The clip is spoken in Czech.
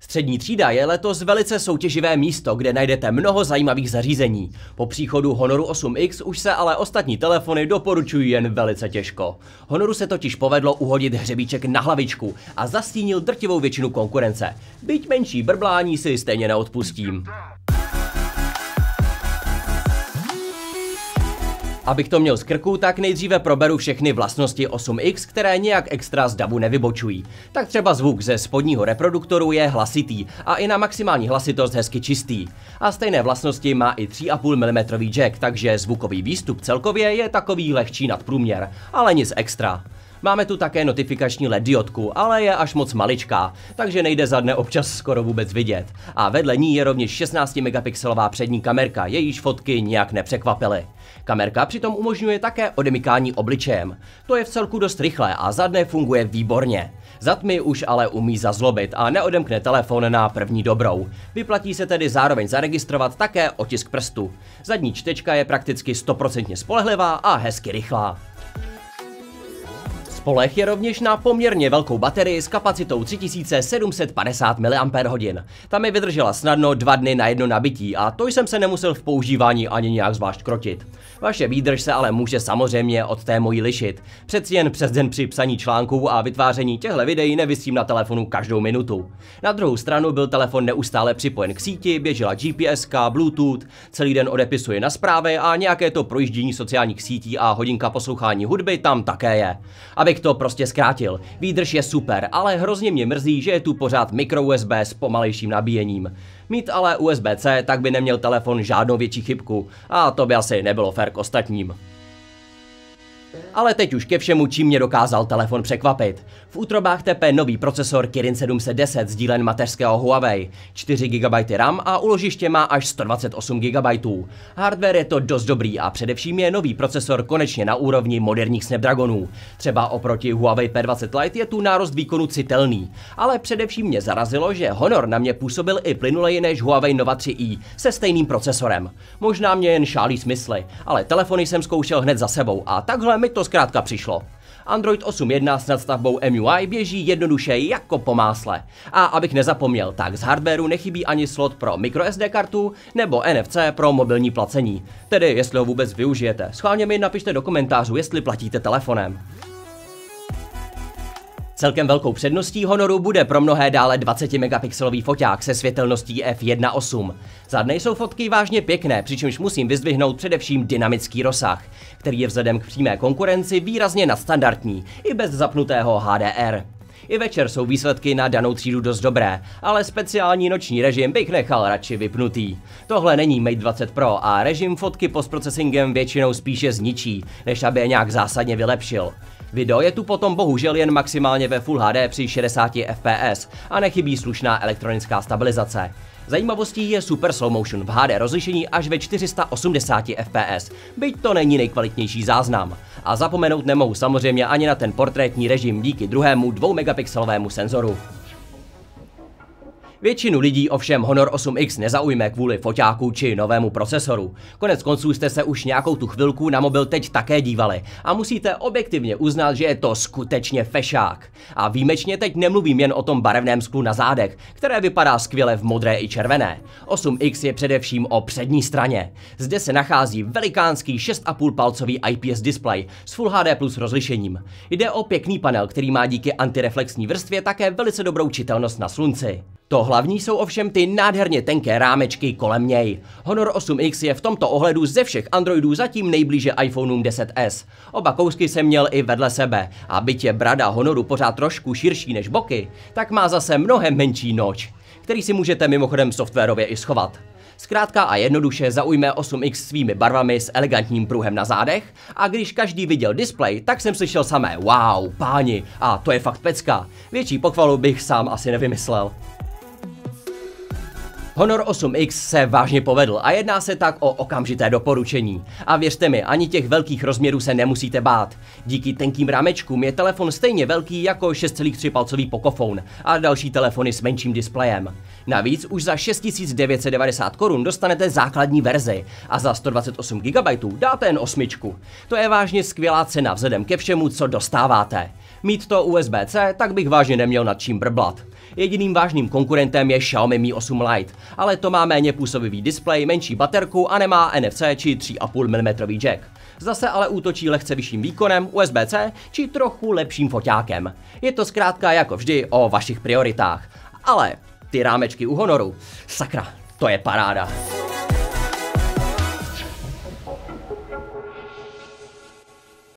Střední třída je letos velice soutěživé místo, kde najdete mnoho zajímavých zařízení. Po příchodu Honoru 8X už se ale ostatní telefony doporučují jen velice těžko. Honoru se totiž povedlo uhodit hřebíček na hlavičku a zastínil drtivou většinu konkurence. Byť menší brblání si stejně neodpustím. Abych to měl z krku, tak nejdříve proberu všechny vlastnosti 8X, které nějak extra z davu nevybočují. Tak třeba zvuk ze spodního reproduktoru je hlasitý a i na maximální hlasitost hezky čistý. A stejné vlastnosti má i 3,5 mm jack, takže zvukový výstup celkově je takový lehčí nadprůměr, ale nic extra. Máme tu také notifikační LED diodku, ale je až moc maličká, takže nejde za dne občas skoro vůbec vidět. A vedle ní je rovněž 16 megapixelová přední kamerka, jejíž fotky nijak nepřekvapily. Kamerka přitom umožňuje také odemykání obličejem. To je v celku dost rychlé a za dne funguje výborně. Za tmy už ale umí zazlobit a neodemkne telefon na první dobrou. Vyplatí se tedy zároveň zaregistrovat také otisk prstu. Zadní čtečka je prakticky 100% spolehlivá a hezky rychlá polech je rovněž na poměrně velkou baterii s kapacitou 3750 mAh. Tam mi vydržela snadno dva dny na jedno nabití a to jsem se nemusel v používání ani nějak zvlášť krotit. Vaše výdrž se ale může samozřejmě od té mojí lišit. Přeci jen přes den při psaní článků a vytváření těchto videí nevysím na telefonu každou minutu. Na druhou stranu byl telefon neustále připojen k síti, běžela GPS, Bluetooth, celý den odepisuje na zprávy a nějaké to projíždění sociálních sítí a hodinka poslouchání hudby tam také je. Abych bych to prostě zkrátil. Výdrž je super, ale hrozně mě mrzí, že je tu pořád micro USB s pomalejším nabíjením. Mít ale USB-C, tak by neměl telefon žádnou větší chybku. A to by asi nebylo fér k ostatním. Ale teď už ke všemu, čím mě dokázal telefon překvapit. V útrobách tepe nový procesor Kirin 710 sdílen mateřského Huawei, 4 GB RAM a uložiště má až 128 GB. Hardware je to dost dobrý a především je nový procesor konečně na úrovni moderních Snapdragonů. Třeba oproti Huawei P20 Lite je tu nárost výkonu citelný, ale především mě zarazilo, že Honor na mě působil i plynuleji než Huawei Nova 3i se stejným procesorem. Možná mě jen šálí smysly, ale telefony jsem zkoušel hned za sebou a takhle mi to zkrátka přišlo. Android 8.1 s nadstavbou MUI běží jednoduše jako po másle. A abych nezapomněl, tak z hardwareu nechybí ani slot pro microSD kartu nebo NFC pro mobilní placení. Tedy jestli ho vůbec využijete. Schválně mi napište do komentářů, jestli platíte telefonem. Celkem velkou předností Honoru bude pro mnohé dále 20 megapixelový foták se světelností f1.8. Zadné jsou fotky vážně pěkné, přičemž musím vyzdvihnout především dynamický rozsah, který je vzhledem k přímé konkurenci výrazně nadstandardní, i bez zapnutého HDR. I večer jsou výsledky na danou třídu dost dobré, ale speciální noční režim bych nechal radši vypnutý. Tohle není Mate 20 Pro a režim fotky postprocesingem většinou spíše zničí, než aby je nějak zásadně vylepšil. Video je tu potom bohužel jen maximálně ve Full HD při 60 fps a nechybí slušná elektronická stabilizace. Zajímavostí je super slow motion v HD rozlišení až ve 480 fps, byť to není nejkvalitnější záznam. A zapomenout nemohu samozřejmě ani na ten portrétní režim díky druhému 2 megapixelovému senzoru. Většinu lidí ovšem Honor 8X nezaujme kvůli foťáku či novému procesoru. Konec konců jste se už nějakou tu chvilku na mobil teď také dívali a musíte objektivně uznat, že je to skutečně fešák. A výjimečně teď nemluvím jen o tom barevném sklu na zádech, které vypadá skvěle v modré i červené. 8X je především o přední straně. Zde se nachází velikánský 6,5 palcový IPS display s Full HD plus rozlišením. Jde o pěkný panel, který má díky antireflexní vrstvě také velice dobrou čitelnost na slunci. To hlavní jsou ovšem ty nádherně tenké rámečky kolem něj. Honor 8X je v tomto ohledu ze všech Androidů zatím nejblíže iPhoneům 10s. Oba kousky jsem měl i vedle sebe a byť je brada Honoru pořád trošku širší než boky, tak má zase mnohem menší noč, který si můžete mimochodem softwarově i schovat. Zkrátka a jednoduše zaujme 8X svými barvami s elegantním pruhem na zádech a když každý viděl display, tak jsem slyšel samé wow, páni, a to je fakt pecka. Větší pochvalu bych sám asi nevymyslel. Honor 8X se vážně povedl a jedná se tak o okamžité doporučení. A věřte mi, ani těch velkých rozměrů se nemusíte bát. Díky tenkým rámečkům je telefon stejně velký jako 6,3 palcový pokofon a další telefony s menším displejem. Navíc už za 6990 korun dostanete základní verzi a za 128 GB dáte jen osmičku. To je vážně skvělá cena vzhledem ke všemu, co dostáváte. Mít to USB-C, tak bych vážně neměl nad čím brblat. Jediným vážným konkurentem je Xiaomi Mi 8 Lite, ale to má méně působivý displej, menší baterku a nemá NFC či 3,5 mm jack. Zase ale útočí lehce vyšším výkonem, USB-C či trochu lepším foťákem. Je to zkrátka jako vždy o vašich prioritách. Ale ty rámečky u Honoru, sakra, to je paráda.